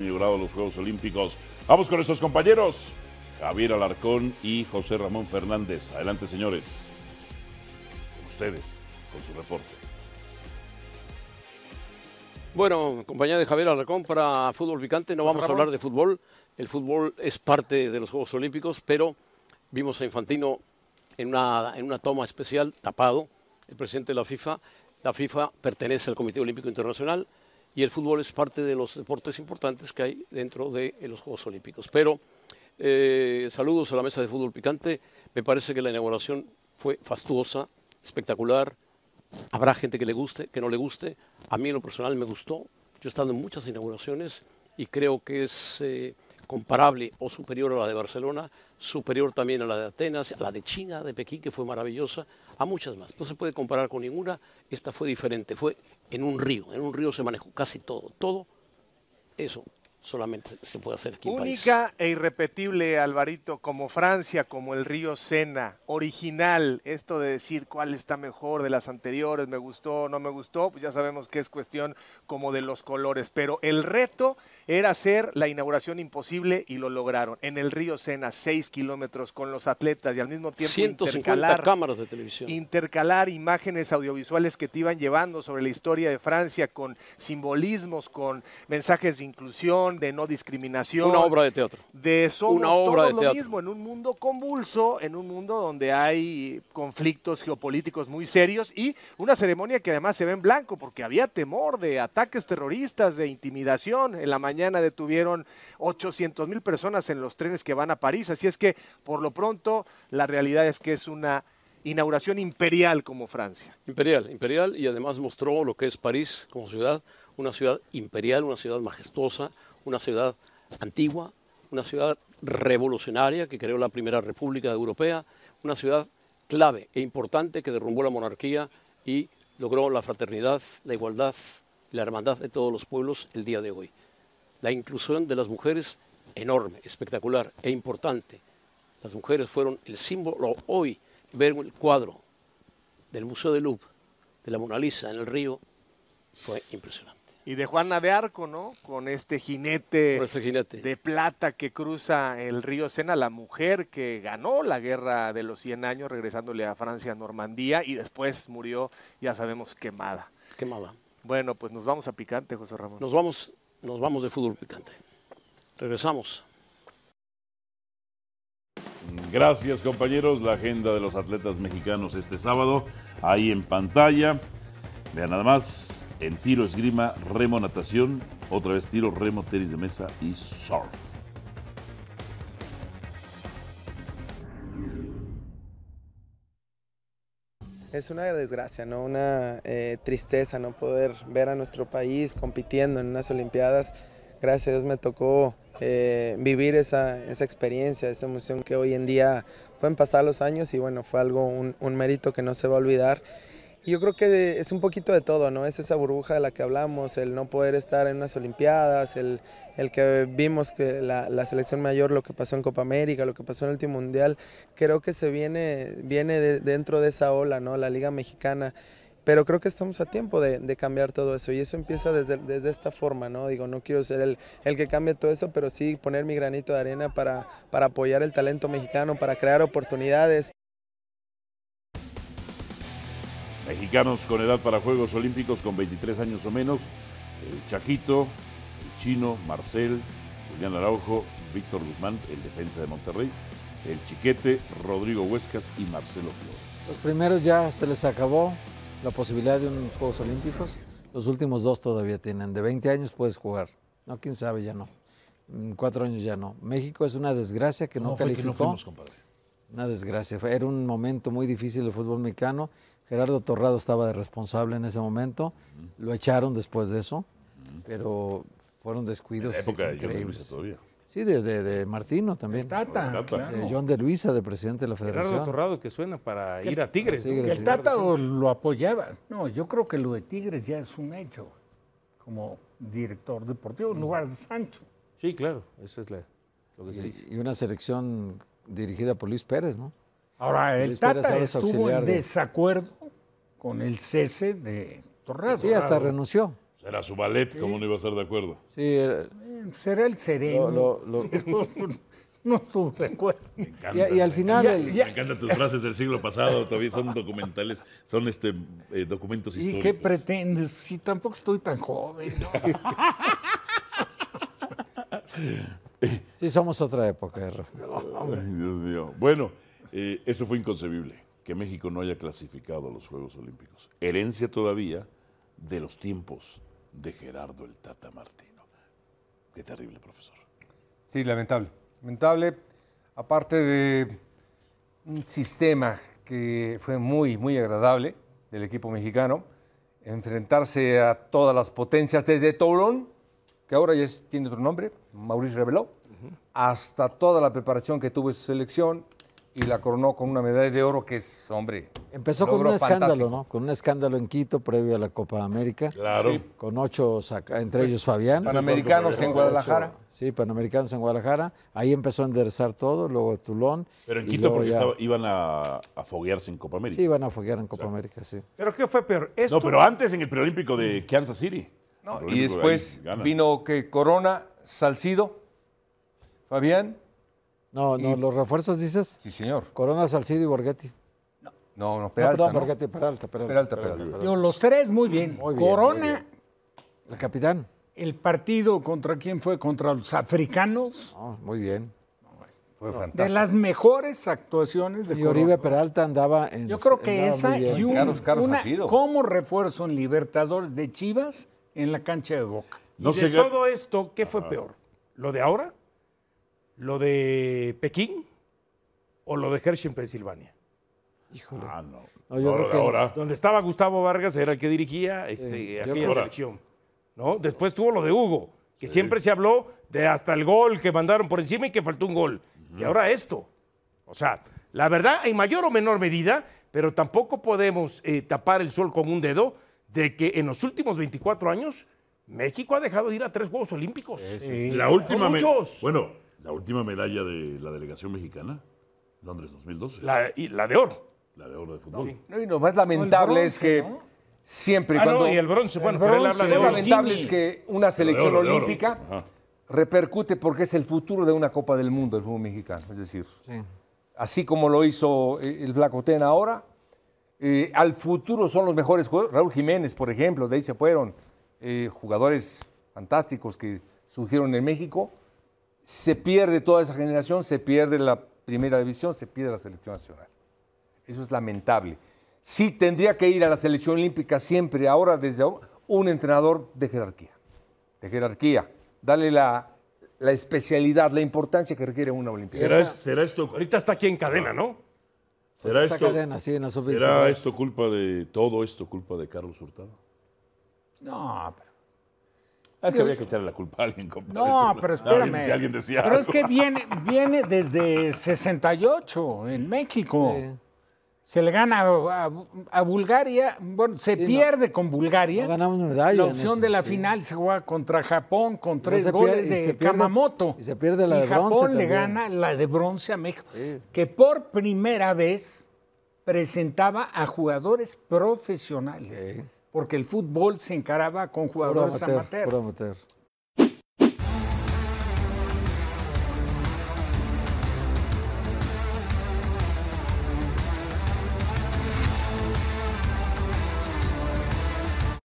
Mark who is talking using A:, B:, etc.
A: de los Juegos Olímpicos. Vamos con nuestros compañeros, Javier Alarcón y José Ramón Fernández. Adelante, señores. ustedes, con su reporte.
B: Bueno, compañía de Javier Alarcón para Fútbol Picante. No vamos a hablar de fútbol. El fútbol es parte de los Juegos Olímpicos, pero vimos a Infantino en una, en una toma especial, tapado, el presidente de la FIFA. La FIFA pertenece al Comité Olímpico Internacional y el fútbol es parte de los deportes importantes que hay dentro de los Juegos Olímpicos. Pero eh, saludos a la mesa de fútbol picante. Me parece que la inauguración fue fastuosa, espectacular. Habrá gente que le guste, que no le guste. A mí en lo personal me gustó. Yo he estado en muchas inauguraciones y creo que es eh, comparable o superior a la de Barcelona, superior también a la de Atenas, a la de China, de Pekín, que fue maravillosa, a muchas más. No se puede comparar con ninguna. Esta fue diferente, fue en un río. En un río se manejó casi todo. Todo eso solamente se puede hacer aquí. Única
C: e irrepetible, Alvarito, como Francia, como el río Sena, original, esto de decir cuál está mejor de las anteriores, me gustó, no me gustó, pues ya sabemos que es cuestión como de los colores, pero el reto era hacer la inauguración imposible y lo lograron. En el río Sena, seis kilómetros con los atletas y al mismo tiempo cámaras de televisión. intercalar imágenes audiovisuales que te iban llevando sobre la historia de Francia con simbolismos, con mensajes de inclusión, de no discriminación. Una obra de teatro. De eso Una de lo mismo en un mundo convulso, en un mundo donde hay conflictos geopolíticos muy serios y una ceremonia que además se ve en blanco porque había temor de ataques terroristas, de intimidación. En la mañana detuvieron 800 mil personas en los trenes que van a París. Así es que, por lo pronto, la realidad es que es una inauguración imperial como Francia.
B: Imperial, imperial y además mostró lo que es París como ciudad, una ciudad imperial, una ciudad majestuosa, una ciudad antigua, una ciudad revolucionaria que creó la primera república europea, una ciudad clave e importante que derrumbó la monarquía y logró la fraternidad, la igualdad y la hermandad de todos los pueblos el día de hoy. La inclusión de las mujeres enorme, espectacular e importante. Las mujeres fueron el símbolo hoy ver el cuadro del Museo de Louvre de la Mona
C: Lisa en el río fue impresionante y de Juana de Arco, ¿no? Este Con este jinete, de plata que cruza el río Sena, la mujer que ganó la guerra de los 100 años regresándole a Francia, Normandía, y después murió, ya sabemos, quemada. Quemada. Bueno, pues nos vamos a picante, José Ramón.
B: Nos vamos, nos vamos de fútbol picante. Regresamos. Gracias
A: compañeros, la agenda de los atletas mexicanos este sábado, ahí en pantalla. Vean nada más, en tiro, esgrima, remo, natación, otra vez tiro, remo, tenis de mesa y surf.
D: Es una desgracia, ¿no? una eh, tristeza no poder ver a nuestro país compitiendo en unas Olimpiadas. Gracias a Dios me tocó eh, vivir esa, experiencia, esa emoción que hoy en día pueden pasar los años y bueno, fue algo, un, un mérito que no se va a olvidar yo creo que es un poquito de todo, ¿no? Es esa burbuja de la que hablamos, el no poder estar en unas Olimpiadas, el, el que vimos que la, selección mayor, lo que pasó en Copa América, lo que pasó en el último mundial, creo que se viene, viene dentro de esa ola, ¿no? La Liga Mexicana. Pero creo que estamos a tiempo de, cambiar todo eso y eso empieza desde, esta forma, ¿no? Digo, no quiero ser el, el, que cambie todo eso, pero sí poner mi granito de arena para, para apoyar el talento mexicano, para crear oportunidades.
A: Mexicanos con edad para Juegos Olímpicos con 23 años o menos, el Chaquito, el Chino, Marcel, Julián Araujo, Víctor Guzmán, el defensa de Monterrey, el Chiquete, Rodrigo Huescas y Marcelo Flores.
D: Los primeros ya se les acabó la posibilidad de unos Juegos Olímpicos. Los últimos dos todavía tienen. De 20 años puedes jugar. No, quién sabe, ya no. cuatro años ya no. México es una desgracia que no, que no fuimos, compadre? Una desgracia. Era un momento muy difícil el fútbol mexicano Gerardo Torrado estaba de responsable en ese momento, lo echaron después de eso, pero fueron descuidos. En la época todavía. Sí, de, Martino también. Tata. De John de Luisa, de presidente de la Federación. Gerardo
E: Torrado, que suena para ir a Tigres. que el Tata
D: lo apoyaba. No, yo
F: creo que lo de Tigres ya es un hecho como director deportivo, en lugar de Sancho.
E: Sí, claro, eso es lo que se dice.
D: Y una selección dirigida por Luis Pérez, ¿no? Ahora,
E: el
F: Tata estuvo en desacuerdo
D: con el cese
A: de
F: Torres. Sí, hasta renunció.
A: Era su ballet, como no iba a estar de acuerdo? Sí, era... Eh,
F: será el sereno. No estuvo de acuerdo. Me encanta, y, al final. Me,
A: encantan tus frases del siglo pasado, todavía son documentales, son este eh, documentos históricos.
F: ¿Y qué pretendes? Si tampoco estoy tan joven.
D: sí, somos otra época, Ay, Dios mío. Bueno,
A: eh, eso fue inconcebible. México no haya clasificado a los Juegos Olímpicos. Herencia
E: todavía de los tiempos
A: de Gerardo el Tata Martino. Qué terrible, profesor.
E: Sí, lamentable. Lamentable, aparte de un sistema que fue muy, muy agradable del equipo mexicano, enfrentarse a todas las potencias desde Toulon, que ahora ya tiene otro nombre, Mauricio reveló hasta toda la preparación que tuvo esa selección, y la coronó con una medalla de oro que es, hombre. Empezó con un escándalo, ¿no?
D: Con un escándalo en Quito previo a la Copa América. Claro. Con ocho, entre pues, ellos Fabián. Panamericanos en Guadalajara. sí, Panamericanos en Guadalajara. Ahí empezó a enderezar todo, luego Tulón. Pero en Quito porque
A: iban a, a, foguearse en Copa América. Sí,
D: iban a foguear en Copa América, sí.
A: ¿Pero qué fue peor? No, pero
D: antes en el preolímpico de
E: Kansas City.
D: y después
E: vino que Corona, Salcido, Fabián.
D: No, no, los refuerzos dices. Sí, señor. Corona, Salcido y Borghetti. No, no, Peralta. No, perdón, Borghetti, Peralta, Peralta. Peralta, Peralta, Yo, los
F: tres, muy bien. Muy bien Corona. La capitán. El partido contra quién fue, contra
D: los africanos. muy bien. Fue fantástico. De
F: las mejores actuaciones de Y Oribe
D: Peralta andaba en. Yo creo que esa y un, Carlos, una,
F: como refuerzo en Libertadores de Chivas en la cancha de Boca. No y de todo
C: esto, ¿qué fue ah. peor?
A: ¿Lo de ahora ¿Lo de Pekín o lo de Hershey en Pensilvania? Ah, no. ahora, Donde estaba Gustavo Vargas era el que dirigía este, aquella selección. ¿no? Después tuvo lo de Hugo, que siempre se habló de hasta el gol que mandaron por encima y que faltó un gol. Y ahora esto. O sea, la verdad, en mayor o menor medida, pero tampoco podemos eh, tapar el sol con un dedo de que en los últimos 24 años México ha dejado de ir a tres Juegos Olímpicos. la última. Muchos. Bueno, la última medalla de la delegación mexicana, Londres
E: 2012. La, y la de oro. La de oro de fútbol. y lo más lamentable es que siempre y ah, cuando... y el bronce, bueno, pero él habla de lamentable es que una selección olímpica repercute porque es el futuro de una Copa del Mundo el fútbol mexicano. Es decir, así como lo hizo eh, el Flacotén ahora, eh, al futuro son los mejores jugadores. Raúl Jiménez, por ejemplo, de ahí se fueron eh, jugadores fantásticos que surgieron en México se pierde toda esa generación, se pierde la primera división, se pierde la selección nacional. Eso es lamentable. Sí tendría que ir a la selección olímpica siempre, ahora desde un entrenador de jerarquía. De jerarquía. Dale la, especialidad, la importancia que requiere una olimpiada. ¿Será,
A: esto? Ahorita está aquí en cadena, ¿no? ¿Será, esto, cadena, sí, ¿será esto culpa de todo esto, culpa de Carlos Hurtado? No, pero Ah, es que había que echarle la culpa a alguien, compadre. No, pero espérame. Si alguien decía pero es que viene,
F: viene desde 68 en México. Se le gana a, Bulgaria, bueno, se pierde
D: con Bulgaria. No ganamos medalla. La opción de la
F: final se juega contra Japón con tres goles de
D: Kamamoto. y se pierde la de Japón Y Japón le gana
F: la de bronce a México, que por primera vez presentaba a jugadores profesionales porque el fútbol se encaraba con jugadores amateurs.